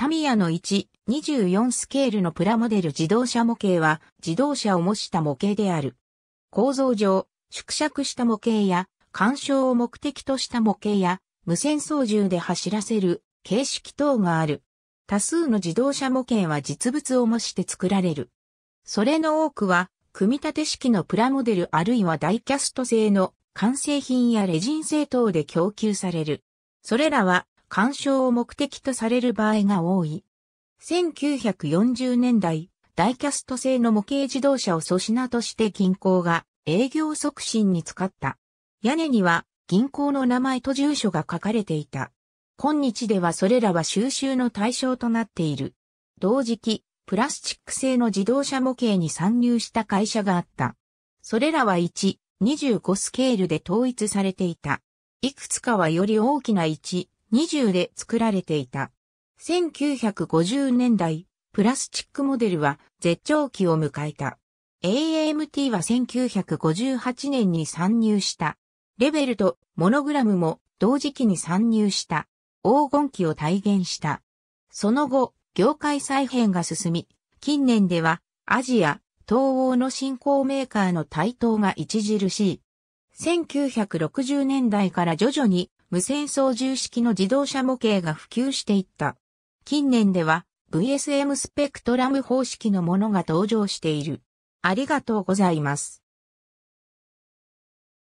タミヤの1、24スケールのプラモデル自動車模型は自動車を模した模型である。構造上、縮尺した模型や、干渉を目的とした模型や、無線操縦で走らせる形式等がある。多数の自動車模型は実物を模して作られる。それの多くは、組み立て式のプラモデルあるいはダイキャスト製の完成品やレジン製等で供給される。それらは干渉を目的とされる場合が多い。1940年代、ダイキャスト製の模型自動車を粗品として銀行が営業促進に使った。屋根には銀行の名前と住所が書かれていた。今日ではそれらは収集の対象となっている。同時期、プラスチック製の自動車模型に参入した会社があった。それらは1、25スケールで統一されていた。いくつかはより大きな1、20で作られていた。1950年代、プラスチックモデルは絶頂期を迎えた。AMT は1958年に参入した。レベルとモノグラムも同時期に参入した。黄金期を体現した。その後、業界再編が進み、近年ではアジア、東欧の新興メーカーの台頭が著しい。1960年代から徐々に無線操縦式の自動車模型が普及していった。近年では VSM スペクトラム方式のものが登場している。ありがとうございます。